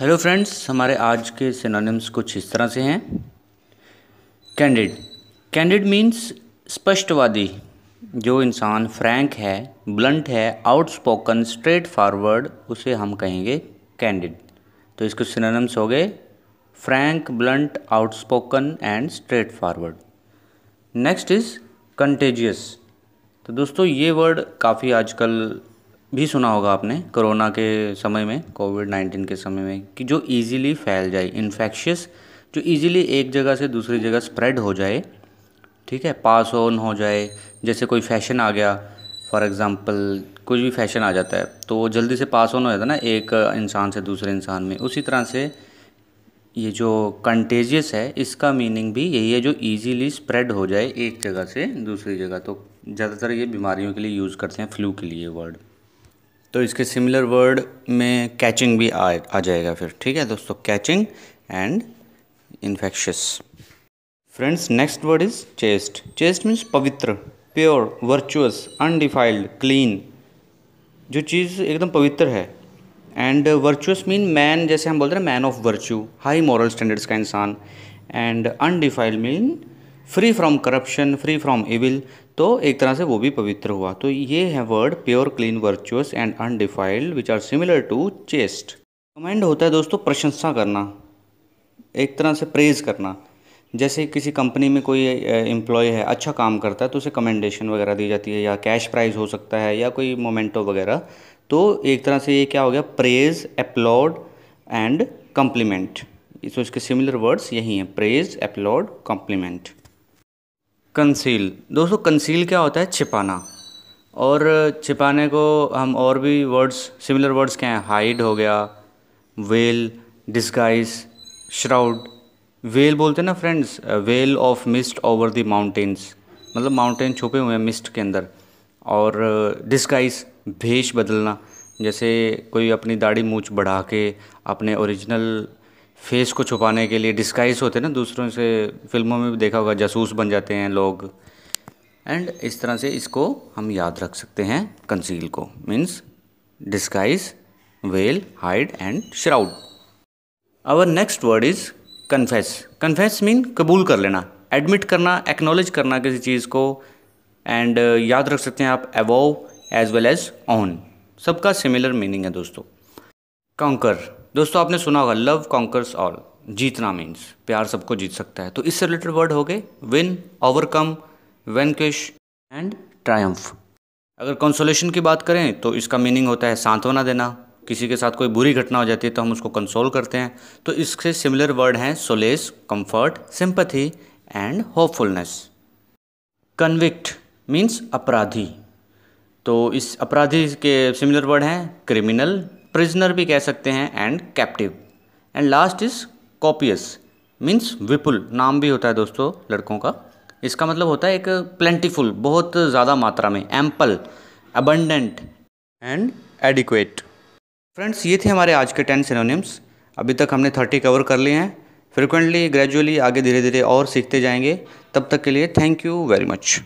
hello friends हमारे आज के सिनोनिम्स कुछ इस तरह से हैं कैंडिड कैंडिड मीन्स स्पष्टवादी जो इंसान फ्रैंक है ब्लंट है आउटस्पोकन स्ट्रेट फॉरवर्ड उसे हम कहेंगे कैंडिड तो इसके सिनोनिम्स हो गए frank blunt outspoken and straightforward next is contagious तो दोस्तों ये वर्ड काफ़ी आजकल भी सुना होगा आपने कोरोना के समय में कोविड नाइन्टीन के समय में कि जो इजीली फैल जाए इन्फेक्शियस जो इजीली एक जगह से दूसरी जगह स्प्रेड हो जाए ठीक है पास ऑन हो जाए जैसे कोई फैशन आ गया फॉर एग्ज़ाम्पल कुछ भी फैशन आ जाता है तो वो जल्दी से पास ऑन हो जाता है ना एक इंसान से दूसरे इंसान में उसी तरह से ये जो कंटेजियस है इसका मीनिंग भी यही है जो इजीली स्प्रेड हो जाए एक जगह से दूसरी जगह तो ज़्यादातर ये बीमारियों के लिए यूज़ करते हैं फ्लू के लिए वर्ड तो इसके सिमिलर वर्ड में कैचिंग भी आ आ जाएगा फिर ठीक है दोस्तों catching and infectious friends next word is chaste chaste means पवित्र प्योर वर्चुअस अनडिफाइल्ड क्लीन जो चीज़ एकदम पवित्र है एंड वर्चुअस मीन मैन जैसे हम बोल रहे हैं man of virtue high moral standards का इंसान and undefiled mean free from corruption free from evil तो एक तरह से वो भी पवित्र हुआ तो ये है word pure clean virtuous and undefiled which are similar to chaste commend होता है दोस्तों प्रशंसा करना एक तरह से प्रेज़ करना जैसे किसी कंपनी में कोई एम्प्लॉय है अच्छा काम करता है तो उसे कमेंडेशन वगैरह दी जाती है या कैश प्राइज हो सकता है या कोई मोमेंटो वगैरह तो एक तरह से ये क्या हो गया प्रेज़ अपलॉड एंड कंप्लीमेंट इसके सिमिलर वर्ड्स यही हैं प्रेज़ अपलॉड कॉम्प्लीमेंट कंसील दोस्तों कंसील क्या होता है छिपाना और छिपाने को हम और भी वर्ड्स सिमिलर वर्ड्स क्या हैं हाइड हो गया वेल डिस्गाइज श्राउड वेल बोलते हैं ना friends veil of mist over the mountains मतलब माउंटेन छुपे हुए हैं मिस्ट के अंदर और डिस्गाइज भेष बदलना जैसे कोई अपनी दाढ़ी मूछ बढ़ा के अपने ओरिजिनल फेस को छुपाने के लिए डिस्काइज होते हैं ना दूसरों से फिल्मों में भी देखा होगा जासूस बन जाते हैं लोग एंड इस तरह से इसको हम याद रख सकते हैं कंसील को means disguise veil hide and shroud our next word is confess confess mean कबूल कर लेना एडमिट करना एक्नोलेज करना किसी चीज़ को एंड याद रख सकते हैं आप avow as well as own सबका सिमिलर मीनिंग है दोस्तों कॉन्कर दोस्तों आपने सुना होगा लव कॉन्कर्स ऑल जीतना मीन्स प्यार सबको जीत सकता है तो इससे रिलेटेड वर्ड हो गए win overcome vanquish and triumph अगर कंसोलेशन की बात करें तो इसका मीनिंग होता है सांत्वना देना किसी के साथ कोई बुरी घटना हो जाती है तो हम उसको कंसोल करते हैं तो इससे सिमिलर वर्ड हैं solace comfort sympathy and hopefulness convict means अपराधी तो इस अपराधी के सिमिलर वर्ड हैं क्रिमिनल प्रिजनर भी कह सकते हैं and captive and last is copious means विपुल नाम भी होता है दोस्तों लड़कों का इसका मतलब होता है एक प्लेंटीफुल बहुत ज़्यादा मात्रा में ample abundant and adequate friends ये थे हमारे आज के टेन सिनोनिम्स अभी तक हमने थर्टी कवर कर लिए हैं फ्रिक्वेंटली ग्रेजुअली आगे धीरे धीरे और सीखते जाएंगे तब तक के लिए थैंक यू वेरी मच